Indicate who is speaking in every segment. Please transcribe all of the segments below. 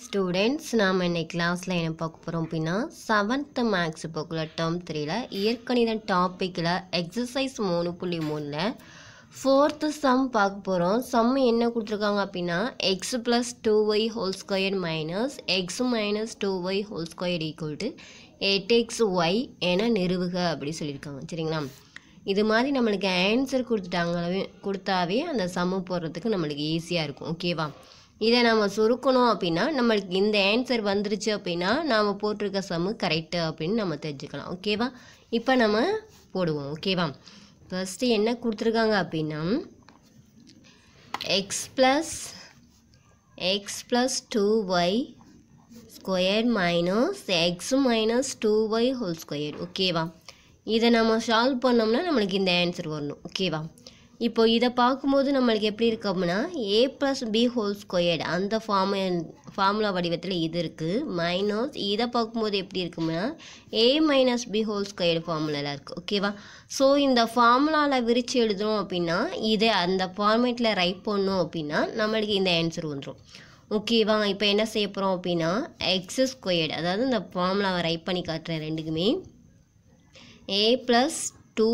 Speaker 1: students நாம் இன்றைக்கி கிளாஸில் என்ன பார்க்க போகிறோம் அப்படின்னா செவன்த்து மேக்ஸ் புக்கில் டேர்ம் த்ரீல இயற்கணித டாப்பிக்கில் எக்ஸசைஸ் மூணு புள்ளி மூணில் ஃபோர்த்து சம் பார்க்க போகிறோம் சம் என்ன கொடுத்துருக்காங்க அப்படின்னா X plus two Y whole square minus X minus two Y whole square equal to eight X Y என நிறுவுக அப்படி சொல்லியிருக்காங்க சரிங்களா இது மாதிரி நம்மளுக்கு ஆன்சர் கொடுத்துட்டாங்களே கொடுத்தாவே அந்த சம்மு போடுறதுக்கு நம்மளுக்கு ஈஸியாக இருக்கும் ஓகேவா இதை நாம் சுருக்கணும் அப்படின்னா நம்மளுக்கு இந்த ஆன்சர் வந்துருச்சு அப்படின்னா நாம் போட்டிருக்க சம்மு கரெக்டு அப்படின்னு நம்ம தெரிஞ்சுக்கலாம் ஓகேவா இப்போ நம்ம போடுவோம் ஓகேவா ஃபஸ்ட்டு என்ன கொடுத்துருக்காங்க அப்படின்னா X plus X plus two Y square minus X minus two Y whole square ஓகேவா இதை நம்ம சால்வ் பண்ணோம்னா நம்மளுக்கு இந்த ஆன்சர் வரணும் ஓகேவா இப்போ இதை பார்க்கும்போது நம்மளுக்கு எப்படி இருக்கு அப்படின்னா A plus B whole squared அந்த ஃபார்மு ஃபார்முலா வடிவத்தில் இது இருக்குது மைனஸ் இதை பார்க்கும்போது எப்படி இருக்கும்னா A minus B whole squared ஃபார்முலாவில் இருக்குது ஓகேவா ஸோ இந்த ஃபார்முலாவில் விரித்து எழுதுறோம் அப்படின்னா இதை அந்த ஃபார்மேட்டில் ரைட் பண்ணோம் அப்படின்னா நம்மளுக்கு இந்த ஆன்சர் வந்துடும் ஓகேவா இப்போ என்ன செய்ய போகிறோம் அப்படின்னா எக்ஸ் ஸ்கொயர்டு அதாவது இந்த ஃபார்முலாவை ரைட் பண்ணி காட்டுறேன் ரெண்டுக்குமே A plus two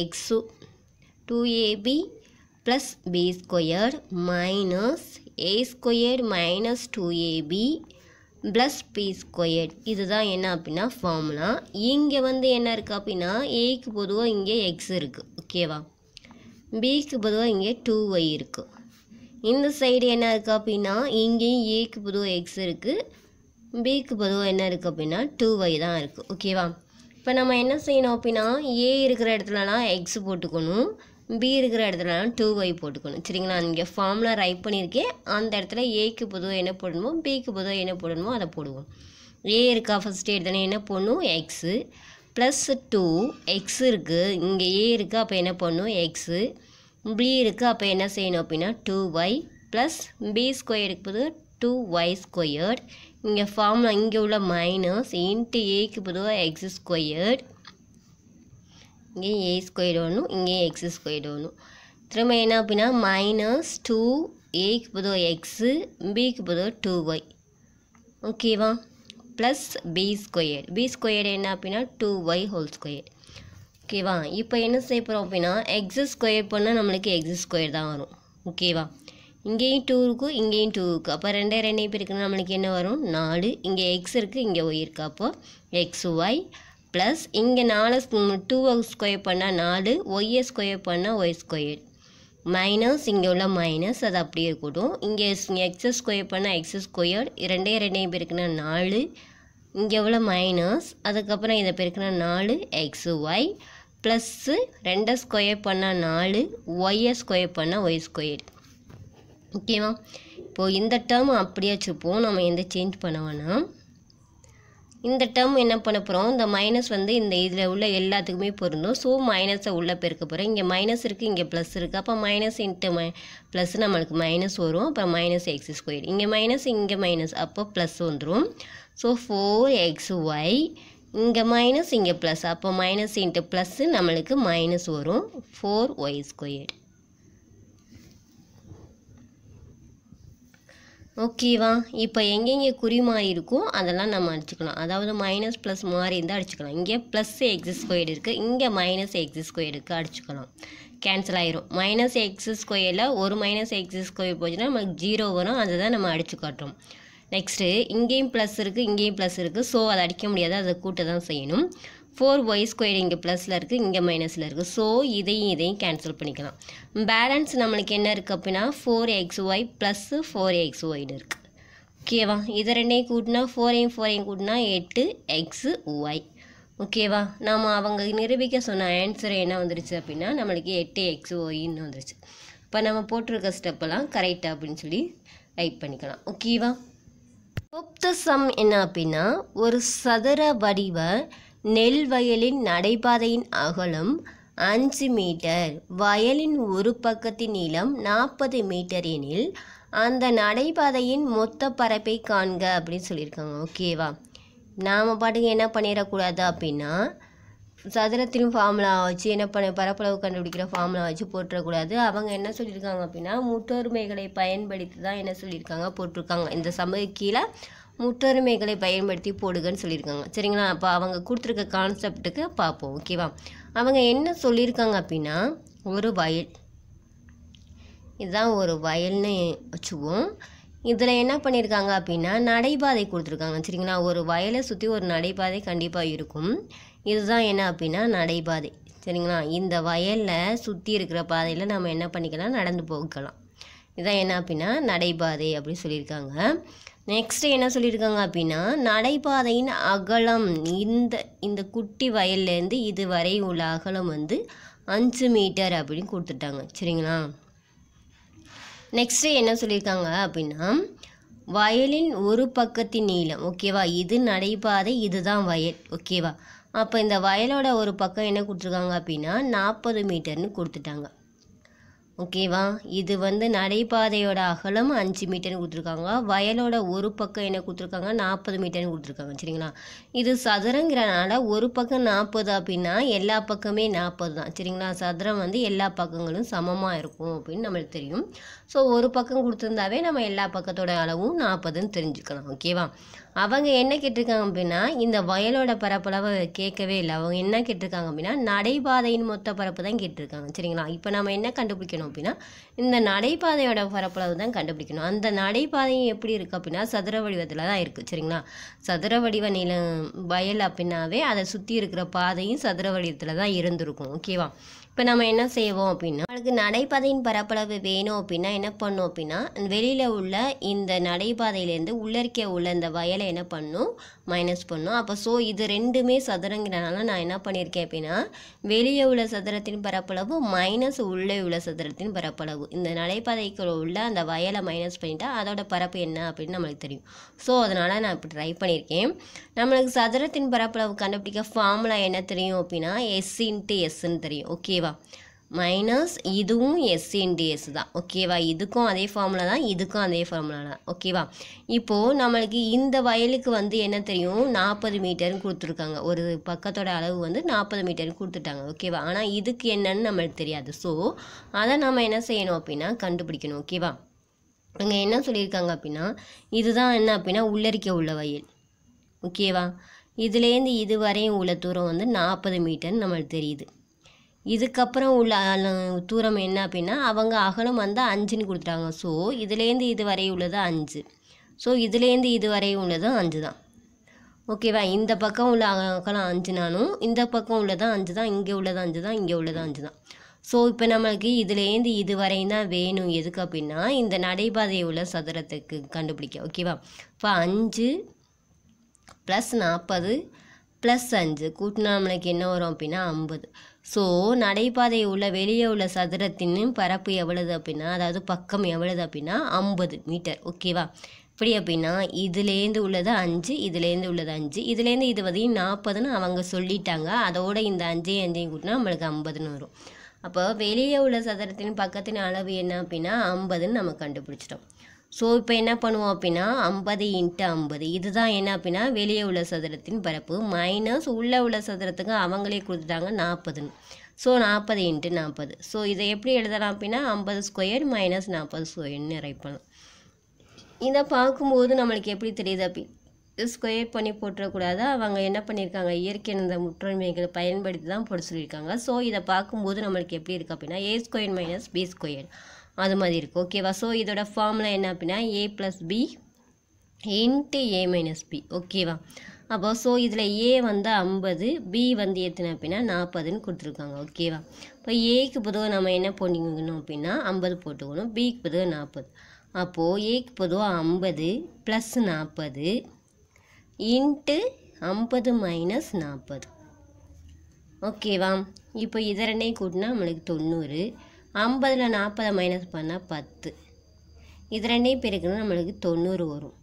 Speaker 1: X 2ab plus b squared minus a squared minus 2ab plus B squared இதுதான் என்ன அப்படின்னா ஃபார்முலா இங்கே வந்து என்ன இருக்குது அப்படின்னா ஏக்கு பொதுவாக இங்கே எக்ஸ் இருக்குது ஓகேவா பிக்கு பொதுவாக இங்கே டூ ஒய் இருக்குது இந்த சைடு என்ன இருக்குது அப்படின்னா இங்கேயும் ஏக்கு x எக்ஸ் இருக்குது பிக்கு பொதுவாக என்ன இருக்குது அப்படின்னா டூ ஒய் தான் இருக்குது ஓகேவா இப்போ நம்ம என்ன செய்யணும் அப்படின்னா ஏ இருக்கிற இடத்துலலாம் எக்ஸ் போட்டுக்கணும் பி இருக்கிற இடத்துலலாம் டூ ஒய் போட்டுக்கணும் சரிங்களா இங்கே ஃபார்முலா ரைட் பண்ணியிருக்கேன் அந்த இடத்துல ஏக்கு பொதுவாக என்ன போடணுமோ பிக்கு பொதுவாக என்ன போடணுமோ அதை போடுவோம் ஏ இருக்கா ஃபஸ்ட்டு எடுத்தோன்னே என்ன பண்ணணும் எக்ஸு ப்ளஸ் டூ எக்ஸ் இருக்குது இங்கே ஏ இருக்குது அப்போ என்ன பண்ணணும் எக்ஸு பி இருக்குது அப்போ என்ன செய்யணும் அப்படின்னா two Y plus B square போது டூ ஒய் ஸ்கொயர்ட் இங்கே ஃபார்முலா இங்கே உள்ள மைனஸ் இன்ட்டு ஏக்கு பொதுவாக எக்ஸ் ஸ்கொயர்ட் இங்கேயும் ஏ ஸ்கொயர் வரணும் இங்கேயும் எக்ஸ் ஸ்கொயர் வரணும் திரும்ப என்ன அப்படின்னா மைனஸ் டூ ஏக்கு போதோ எக்ஸு பிக்கு போதோ டூ ஒய் ஓகேவா plus B square B square என்ன அப்படின்னா டூ ஒய் ஹோல் ஸ்கொயர் ஓகேவா இப்போ என்ன செய்ய போகிறோம் அப்படின்னா எக்ஸ் ஸ்கொயர் பண்ணால் நம்மளுக்கு எக்ஸ் ஸ்கொயர் தான் வரும் ஓகேவா இங்கேயும் டூ இருக்கும் இங்கேயும் டூ இருக்குது அப்போ ரெண்டே ரெண்டே பேருக்குன்னா நம்மளுக்கு என்ன வரும் நாலு இங்கே எக்ஸ் இருக்குது இங்கே ஒய் இருக்குது அப்போது எக்ஸ் ஒய் ப்ளஸ் இங்கே நாலு டூவை ஸ்கொயர் பண்ணால் நாலு ஒய்யை ஸ்கொயர் பண்ணால் ஒய் ஸ்கொயர் மைனஸ் இங்கே உள்ள மைனஸ் அது அப்படியே இருக்கட்டும் இங்கே எக்ஸை ஸ்கொயர் பண்ணால் எக்ஸ் ஸ்கொயர் இரண்டே ரெண்டே பேருக்குன்னா நாலு இங்கே உள்ள மைனஸ் அதுக்கப்புறம் இதை பேருக்குன்னா நாலு எக்ஸு ஒய் ப்ளஸ்ஸு ரெண்டை ஸ்கொயர் பண்ணால் நாலு ஒய்யை ஸ்கொயர் பண்ணால் ஒய் ஸ்கொயர் ஓகேவா இப்போது இந்த டேர்ம் அப்படியே வச்சுப்போம் நம்ம எந்த சேஞ்ச் பண்ணுவோன்னா இந்த டேர்ம் என்ன பண்ண போகிறோம் இந்த மைனஸ் வந்து இந்த இதில் உள்ள எல்லாத்துக்குமே பொருந்தும் ஸோ மைனஸை உள்ளே பெருக்க போகிறோம் இங்கே மைனஸ் இருக்குது இங்கே ப்ளஸ் இருக்குது அப்போ மைனஸ் இன்ட்டு மை ப்ளஸ் நம்மளுக்கு மைனஸ் வரும் அப்புறம் மைனஸ் எக்ஸ் ஸ்கொயர் இங்கே மைனஸ் இங்கே மைனஸ் அப்போ ப்ளஸ் வந்துடும் ஸோ ஃபோர் எக்ஸ் ஒய் இங்கே மைனஸ் இங்கே ப்ளஸ் அப்போ மைனஸ் இன்ட்டு ப்ளஸ்ஸு நம்மளுக்கு மைனஸ் வரும் ஃபோர் ஒய் ஸ்கொயர் ஓகேவா இப்போ எங்கெங்கே குறி மாறி இருக்கோ அதெல்லாம் நம்ம அடிச்சுக்கலாம் அதாவது மைனஸ் ப்ளஸ் மாறி இருந்தால் அடிச்சுக்கலாம் இங்கே ப்ளஸ் எக்ஸ் ஸ்கொயர் இருக்குது இங்கே மைனஸ் எக்ஸ் ஸ்கொயர் இருக்குது அடிச்சுக்கலாம் கேன்சல் ஆயிரும் மைனஸ் எக்ஸ் ஸ்கொயரில் ஒரு மைனஸ் எக்ஸ் ஸ்கொயர் போச்சுன்னா நமக்கு ஜீரோ வரும் அதை தான் நம்ம அடிச்சு காட்டுறோம் நெக்ஸ்ட்டு இங்கேயும் ப்ளஸ் இருக்குது இங்கேயும் ப்ளஸ் இருக்குது ஸோ அதை அடிக்க முடியாது அதை கூட்ட தான் செய்யணும் ஃபோர் ஒய் ஸ்கொயர் இங்கே ப்ளஸில் இருக்குது இங்கே மைனஸில் இருக்குது ஸோ இதையும் இதையும் கேன்சல் பண்ணிக்கலாம் பேலன்ஸ் நம்மளுக்கு என்ன இருக்குது அப்படின்னா four X Y plus four X ஒய்னு இருக்குது ஓகேவா இதை ரெண்டையும் கூட்டினா ஃபோரையும் ஃபோரையும் கூட்டினா எட்டு எக்ஸு ஒய் ஓகேவா நாம் அவங்க நிரூபிக்க சொன்ன ஆன்சர் என்ன வந்துருச்சு அப்படின்னா நம்மளுக்கு எட்டு எக்ஸ் ஒயின்னு வந்துருச்சு இப்போ நம்ம போட்டிருக்க ஸ்டெப்பெல்லாம் கரெக்டாக அப்படின்னு சொல்லி ரைட் பண்ணிக்கலாம் ஓகேவா ஒப்த சம் என்ன அப்படின்னா ஒரு சதுர வடிவ நெல் வயலின் நடைபாதையின் அகலம் அஞ்சு மீட்டர் வயலின் ஒரு பக்கத்தின் நீளம் நாற்பது மீட்டர் எனில் அந்த நடைபாதையின் மொத்த பரப்பை காண்க அப்படின்னு சொல்லியிருக்காங்க ஓகேவா நாம் பாட்டுக்கு என்ன பண்ணிடக்கூடாது அப்படின்னா சதுரத்திலும் ஃபார்முலா வச்சு என்ன பண்ண பரப்பளவு கண்டுபிடிக்கிற ஃபார்முலா வச்சு போட்டுறக்கூடாது அவங்க என்ன சொல்லியிருக்காங்க அப்படின்னா முற்றொருமைகளை பயன்படுத்தி தான் என்ன சொல்லியிருக்காங்க போட்டிருக்காங்க இந்த சமூக கீழே முற்றொருமைகளை பயன்படுத்தி போடுங்கன்னு சொல்லியிருக்காங்க சரிங்களா அப்போ அவங்க கொடுத்துருக்க கான்செப்ட்டுக்கு பார்ப்போம் ஓகேவா அவங்க என்ன சொல்லியிருக்காங்க அப்படின்னா ஒரு வயல் இதுதான் ஒரு வயல்னு வச்சுக்குவோம் இதில் என்ன பண்ணியிருக்காங்க அப்படின்னா நடைபாதை கொடுத்துருக்காங்க சரிங்களா ஒரு வயலை சுற்றி ஒரு நடைபாதை கண்டிப்பாக இருக்கும் இதுதான் என்ன அப்படின்னா நடைபாதை சரிங்களா இந்த வயலில் சுற்றி இருக்கிற பாதையில் நம்ம என்ன பண்ணிக்கலாம் நடந்து போகலாம் இதுதான் என்ன அப்படின்னா நடைபாதை அப்படின்னு சொல்லியிருக்காங்க நெக்ஸ்ட்டு என்ன சொல்லியிருக்காங்க அப்படின்னா நடைபாதையின் அகலம் இந்த இந்த குட்டி வயல்லேருந்து இது வரை உள்ள அகலம் வந்து அஞ்சு மீட்டர் அப்படின்னு கொடுத்துட்டாங்க சரிங்களா நெக்ஸ்ட்டு என்ன சொல்லியிருக்காங்க அப்படின்னா வயலின் ஒரு பக்கத்தின் நீளம் ஓகேவா இது நடைபாதை இதுதான் வயல் ஓகேவா அப்போ இந்த வயலோட ஒரு பக்கம் என்ன கொடுத்துருக்காங்க அப்படின்னா நாற்பது மீட்டர்னு கொடுத்துட்டாங்க ஓகேவா இது வந்து நடைபாதையோட அகலம் அஞ்சு மீட்டர்னு கொடுத்துருக்காங்க வயலோட ஒரு பக்கம் என்ன கொடுத்துருக்காங்க நாற்பது மீட்டர்னு கொடுத்துருக்காங்க சரிங்களா இது சதுரங்கிறனால ஒரு பக்கம் நாற்பது அப்படின்னா எல்லா பக்கமே நாற்பது தான் சரிங்களா சதுரம் வந்து எல்லா பக்கங்களும் சமமாக இருக்கும் அப்படின்னு நம்மளுக்கு தெரியும் ஸோ ஒரு பக்கம் கொடுத்துருந்தாவே நம்ம எல்லா பக்கத்தோட அளவும் நாற்பதுன்னு தெரிஞ்சுக்கலாம் ஓகேவா அவங்க என்ன கேட்டிருக்காங்க அப்படின்னா இந்த வயலோட பரப்பளவை கேட்கவே இல்லை அவங்க என்ன கேட்டிருக்காங்க அப்படின்னா நடைபாதையின் மொத்த பரப்பு தான் கேட்டிருக்காங்க சரிங்களா இப்போ நம்ம என்ன கண்டுபிடிக்கணும் அப்படின்னா இந்த நடைபாதையோட பரப்பளவு தான் கண்டுபிடிக்கணும் அந்த நடைபாதையும் எப்படி இருக்குது அப்படின்னா சதுர வடிவத்தில் தான் இருக்குது சரிங்களா சதுர வடிவ நிலம் வயல் அப்படின்னாவே அதை சுற்றி இருக்கிற பாதையும் சதுர வடிவத்தில் தான் இருந்திருக்கும் ஓகேவா இப்போ நம்ம என்ன செய்வோம் அப்படின்னா அவளுக்கு நடைபாதையின் பரப்பளவு வேணும் அப்படின்னா என்ன பண்ணும் அப்படின்னா வெளியில் உள்ள இந்த நடைபாதையிலேருந்து உள்ளறிக்க உள்ள இந்த வயலை என்ன பண்ணும் மைனஸ் பண்ணும் அப்போ ஸோ இது ரெண்டுமே சதுரங்கிறனால நான் என்ன பண்ணியிருக்கேன் அப்படின்னா வெளியே உள்ள சதுரத்தின் பரப்பளவு மைனஸ் உள்ளே உள்ள சதுரத்தின் நிலத்தின் பரப்பளவு இந்த நடைபாதைக்கு உள்ள அந்த வயலை மைனஸ் பண்ணிட்டா அதோட பரப்பு என்ன அப்படின்னு நம்மளுக்கு தெரியும் ஸோ அதனால் நான் இப்போ ட்ரை பண்ணியிருக்கேன் நம்மளுக்கு சதுரத்தின் பரப்பளவு கண்டுபிடிக்க ஃபார்முலா என்ன தெரியும் அப்படின்னா எஸ் இன்ட்டு எஸ்ன்னு தெரியும் ஓகேவா மைனஸ் இதுவும் எஸ் இன்டிஎஸ் தான் ஓகேவா இதுக்கும் அதே ஃபார்முலா தான் இதுக்கும் அதே ஃபார்முலா தான் ஓகேவா இப்போது நம்மளுக்கு இந்த வயலுக்கு வந்து என்ன தெரியும் நாற்பது மீட்டர்னு கொடுத்துருக்காங்க ஒரு பக்கத்தோட அளவு வந்து நாற்பது மீட்டர்னு கொடுத்துட்டாங்க ஓகேவா ஆனால் இதுக்கு என்னன்னு நம்மளுக்கு தெரியாது ஸோ அதை நம்ம என்ன செய்யணும் அப்படின்னா கண்டுபிடிக்கணும் ஓகேவா இங்கே என்ன சொல்லியிருக்காங்க அப்படின்னா இதுதான் என்ன அப்படின்னா உள்ளறிக்க உள்ள வயல் ஓகேவா இதுலேருந்து இது வரையும் உள்ள தூரம் வந்து நாற்பது மீட்டர்னு நம்மளுக்கு தெரியுது இதுக்கப்புறம் உள்ள தூரம் என்ன அப்படின்னா அவங்க அகலம் வந்து அஞ்சுன்னு கொடுத்துட்டாங்க ஸோ இதுலேருந்து இது வரை உள்ளது அஞ்சு ஸோ இதுலேருந்து இது வரை உள்ளதும் அஞ்சு தான் ஓகேவா இந்த பக்கம் உள்ள அகலம் அஞ்சுனாலும் இந்த பக்கம் உள்ளதான் அஞ்சு தான் இங்கே உள்ளது அஞ்சு தான் இங்கே உள்ளது அஞ்சு தான் ஸோ இப்போ நம்மளுக்கு இதுலேருந்து இது வரையும் தான் வேணும் எதுக்கு அப்படின்னா இந்த நடைபாதை உள்ள சதுரத்துக்கு கண்டுபிடிக்க ஓகேவா இப்போ அஞ்சு ப்ளஸ் நாற்பது ப்ளஸ் அஞ்சு கூட்டினா நம்மளுக்கு என்ன வரும் அப்படின்னா ஐம்பது ஸோ நடைபாதை உள்ள வெளியே உள்ள சதுரத்தின் பரப்பு எவ்வளவு அப்படின்னா அதாவது பக்கம் எவ்வளவு அப்படின்னா ஐம்பது மீட்டர் ஓகேவா எப்படி அப்படின்னா இதுலேருந்து உள்ளது அஞ்சு இதுலேருந்து உள்ளது அஞ்சு இதுலேருந்து இது வரையும் நாற்பதுன்னு அவங்க சொல்லிட்டாங்க அதோட இந்த அஞ்சையும் அஞ்சையும் கூட்டினா நம்மளுக்கு ஐம்பதுன்னு வரும் அப்போ வெளியே உள்ள சதுரத்தின் பக்கத்தின் அளவு என்ன அப்படின்னா ஐம்பதுன்னு நம்ம கண்டுபிடிச்சிட்டோம் ஸோ இப்போ என்ன பண்ணுவோம் அப்படின்னா ஐம்பது இன்ட்டு ஐம்பது இதுதான் என்ன அப்படின்னா வெளியே உள்ள சதுரத்தின் பரப்பு மைனஸ் உள்ளே உள்ள சதுரத்துக்கு அவங்களே கொடுத்துட்டாங்க நாற்பதுன்னு ஸோ நாற்பது இன்ட்டு நாற்பது ஸோ இதை எப்படி எழுதலாம் அப்படின்னா ஐம்பது ஸ்கொயர் மைனஸ் நாற்பது ஸ்கொயர்னு இறைப்பணும் இதை பார்க்கும்போது நம்மளுக்கு எப்படி தெரியுது அப்படி ஸ்கொயர் பண்ணி போட்டுறக்கூடாது அவங்க என்ன பண்ணியிருக்காங்க இயற்கை இந்த முற்றுரிமைகளை பயன்படுத்தி தான் போட சொல்லியிருக்காங்க ஸோ இதை பார்க்கும்போது நம்மளுக்கு எப்படி இருக்குது அப்படின்னா A square minus B square அது மாதிரி இருக்குது ஓகேவா ஸோ இதோட ஃபார்முலா என்ன அப்படின்னா A plus B into A minus B ஓகேவா அப்போ ஸோ இதில் ஏ வந்து ஐம்பது பி வந்து எத்தனை அப்படின்னா நாற்பதுன்னு கொடுத்துருக்காங்க ஓகேவா இப்போ ஏக்கு பொதுவாக நம்ம என்ன பண்ணிக்கணும் அப்படின்னா ஐம்பது போட்டுக்கணும் பிக்கு பொதுவாக நாற்பது அப்போது ஏக்கு பொதுவாக ஐம்பது ப்ளஸ் நாற்பது இன்ட்டு ஐம்பது மைனஸ் நாற்பது ஓகேவா இப்போ இதரனே கூட்டினா நம்மளுக்கு தொண்ணூறு ஐம்பதில் நாற்பதை மைனஸ் பண்ணால் பத்து இது ரெண்டையும் பெருக்கணும் நம்மளுக்கு தொண்ணூறு வரும்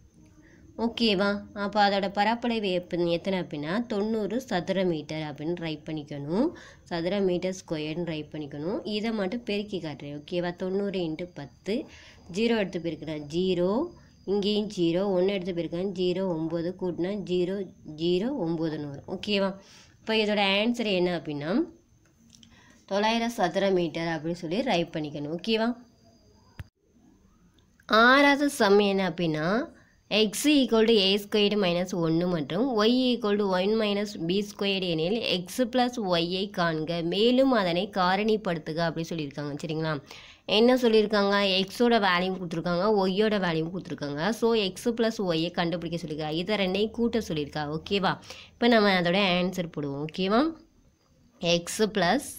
Speaker 1: ஓகேவா அப்போ அதோடய பரப்பளவு எப்போ எத்தனை அப்படின்னா தொண்ணூறு சதுர மீட்டர் அப்படின்னு ரைட் பண்ணிக்கணும் சதுர மீட்டர் ஸ்கொயர்னு ரைட் பண்ணிக்கணும் இதை மட்டும் பெருக்கி காட்டுறேன் ஓகேவா தொண்ணூறு இன்ட்டு பத்து ஜீரோ எடுத்து பெருக்கிறேன் ஜீரோ இங்கேயும் ஜீரோ ஒன்று எடுத்து பெருக்கிறேன் ஜீரோ ஒம்பது கூட்டினா ஜீரோ ஜீரோ ஒம்பதுன்னு வரும் ஓகேவா இப்போ இதோட ஆன்சர் என்ன அப்படின்னா தொள்ளாயிரம் சதுர மீட்டர் அப்படின்னு சொல்லி ரைட் பண்ணிக்கணும் ஓகேவா ஆறாவது சம் என்ன அப்படின்னா X equal to A squared minus ஒன்று மற்றும் Y equal to one minus B squared எனில் எக்ஸ் ப்ளஸ் ஒய்யை காண்க மேலும் அதனை காரணிப்படுத்துக அப்படின்னு சொல்லியிருக்காங்க சரிங்களா என்ன சொல்லியிருக்காங்க எக்ஸோட வேல்யூ கொடுத்துருக்காங்க ஒய்யோட வேல்யூ கொடுத்துருக்காங்க ஸோ எக்ஸ் ப்ளஸ் ஒய்யை கண்டுபிடிக்க சொல்லியிருக்காங்க இதை ரெண்டையும் கூட்ட சொல்லியிருக்கா ஓகேவா இப்போ நம்ம அதோட ஆன்சர் போடுவோம் ஓகேவா எக்ஸ் ப்ளஸ்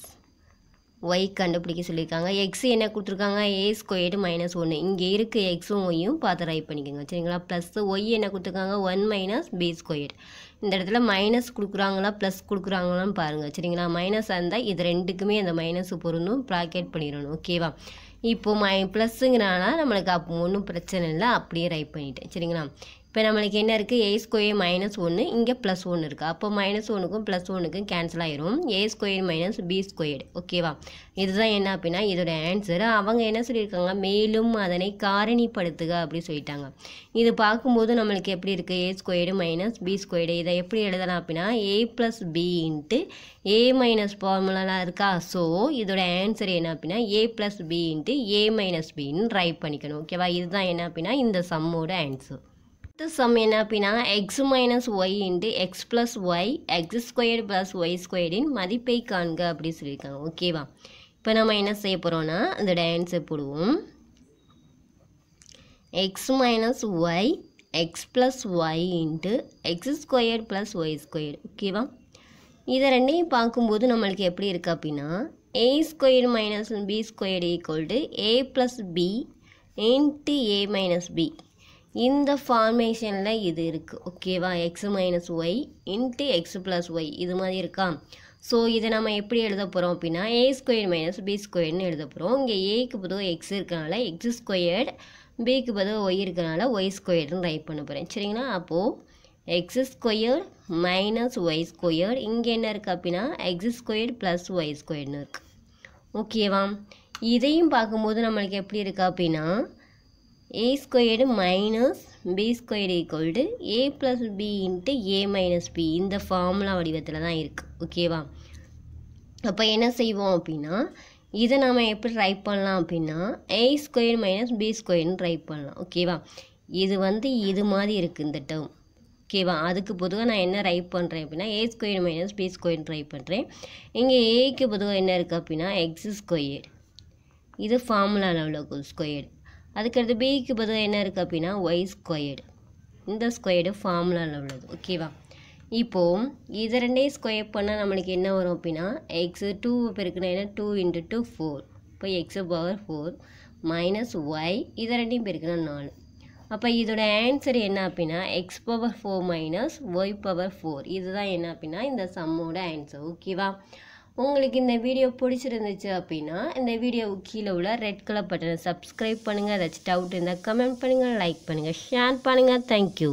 Speaker 1: ஒய் கண்டுபிடிக்க சொல்லியிருக்காங்க எக்ஸ் என்ன கொடுத்துருக்காங்க ஏ ஸ்கொயர்டு மைனஸ் ஒன்று இங்கே இருக்குது எக்ஸும் ஒய்யும் பார்த்து ரைட் பண்ணிக்கோங்க சரிங்களா ப்ளஸ் ஒய் என்ன கொடுத்துருக்காங்க ஒன் மைனஸ் பி ஸ்கொயர்டு இந்த இடத்துல மைனஸ் கொடுக்குறாங்களா ப்ளஸ் கொடுக்குறாங்களான்னு பாருங்கள் சரிங்களா மைனஸ் இருந்தால் இது ரெண்டுக்குமே அந்த மைனஸ் பொருந்தும் ப்ராக்கெட் பண்ணிடணும் ஓகேவா இப்போது மை ப்ளஸ்ஸுங்கிறனால நம்மளுக்கு அப்போ ஒன்றும் பிரச்சனை இல்லை அப்படியே ரைட் பண்ணிட்டேன் சரிங்களா இப்போ நம்மளுக்கு என்ன இருக்குது ஏ ஸ்கொயர் மைனஸ் ஒன்று இங்கே ப்ளஸ் ஒன்று இருக்குது அப்போ மைனஸ் ஒன்றுக்கும் ப்ளஸ் ஒன்றுக்கும் கேன்சல் ஆயிரும் A square minus B squared ஓகேவா இதுதான் என்ன அப்படின்னா இதோட ஆன்சர் அவங்க என்ன சொல்லியிருக்காங்க மேலும் அதனை காரணிப்படுத்துக அப்படி சொல்லிட்டாங்க இது பார்க்கும்போது நம்மளுக்கு எப்படி இருக்குது A squared minus B squared இதை எப்படி எழுதலாம் அப்படின்னா A plus B into A minus ஃபார்முலாலாம் இருக்கா ஸோ இதோட ஆன்சர் என்ன அப்படின்னா A plus B into A minus பின்னு ட்ரை பண்ணிக்கணும் ஓகேவா இதுதான் என்ன அப்படின்னா இந்த சம்மோட ஆன்சர் அடுத்த சம் என்ன அப்படின்னா X minus Y into X plus Y X square plus Y ஸ்கொயரின் மதிப்பை காண்க அப்படி சொல்லியிருக்காங்க ஓகேவா இப்போ நம்ம என்ன செய்ய போகிறோன்னா அந்த டான்ஸை போடுவோம் X minus Y X plus Y into X square plus Y square ஓகேவா இதை ரெண்டையும் பார்க்கும்போது நம்மளுக்கு எப்படி இருக்குது அப்படின்னா A square minus B square equal to A plus B into A minus B இந்த ஃபார்மேஷனில் இது இருக்குது ஓகேவா X minus Y into X plus Y இது மாதிரி இருக்கா ஸோ இதை நம்ம எப்படி எழுத போகிறோம் அப்படின்னா ஏ ஸ்கொயர் மைனஸ் பி ஸ்கொயர்னு எழுத போகிறோம் இங்கே ஏக்கு பதிவு எக்ஸ் இருக்கிறனால எக்ஸ் ஸ்கொயர்டு பிக்கு பதிவு ஒய் இருக்கிறனால ஒய் ஸ்கொயர்டுன்னு ரைட் பண்ண போகிறேன் சரிங்களா அப்போது X square minus Y square இங்கே என்ன இருக்குது அப்படின்னா எக்ஸ் ஸ்கொயர் ப்ளஸ் ஒய் ஸ்கொயர்னு இருக்குது ஓகேவா இதையும் பார்க்கும்போது நம்மளுக்கு எப்படி இருக்குது அப்படின்னா a squared minus B squared equal to a plus b into a minus b இந்த ஃபார்முலா வடிவத்தில் தான் இருக்குது ஓகேவா அப்போ என்ன செய்வோம் அப்படின்னா இதை நாம் எப்படி ட்ரை பண்ணலாம் அப்படின்னா ஏ ஸ்கொயர் மைனஸ் பி ஸ்கொயர்னு ட்ரை பண்ணலாம் ஓகேவா இது வந்து இது மாதிரி இருக்குது இந்த டேர்ம் ஓகேவா அதுக்கு பொதுவாக நான் என்ன ரைப் பண்ணுறேன் அப்படின்னா A square minus B square try பண்ணுறேன் இங்கே ஏக்கு பொதுவாக என்ன இருக்குது அப்படின்னா எக்ஸ் ஸ்கொயர் இது ஃபார்முலா அளவில் ஸ்கொயர் அதுக்கடுத்து பிக்கு பதில் என்ன இருக்குது அப்படின்னா ஒய் ஸ்கொயர்டு இந்த ஸ்கொயர்டு ஃபார்முலாவில் உள்ளது ஓகேவா இப்போது இது ரெண்டையும் ஸ்கொயர் பண்ணால் நம்மளுக்கு என்ன வரும் அப்படின்னா எக்ஸு டூ பெருக்குனா என்ன டூ இன்ட்டு டூ ஃபோர் இப்போ X power four minus Y இதை ரெண்டையும் பெருக்குனா நாலு அப்போ இதோட ஆன்சர் என்ன அப்படின்னா X power four minus Y power four இதுதான் என்ன அப்படின்னா இந்த சம்மோட ஆன்சர் ஓகேவா உங்களுக்கு இந்த வீடியோ பிடிச்சிருந்துச்சு அப்படின்னா இந்த வீடியோவுக்கு கீழே உள்ள ரெட் கலர் பட்டனை சப்ஸ்கிரைப் பண்ணுங்கள் ஏதாச்சும் டவுட் இருந்தால் கமெண்ட் பண்ணுங்கள் லைக் பண்ணுங்கள் ஷேர் பண்ணுங்கள் தேங்க்யூ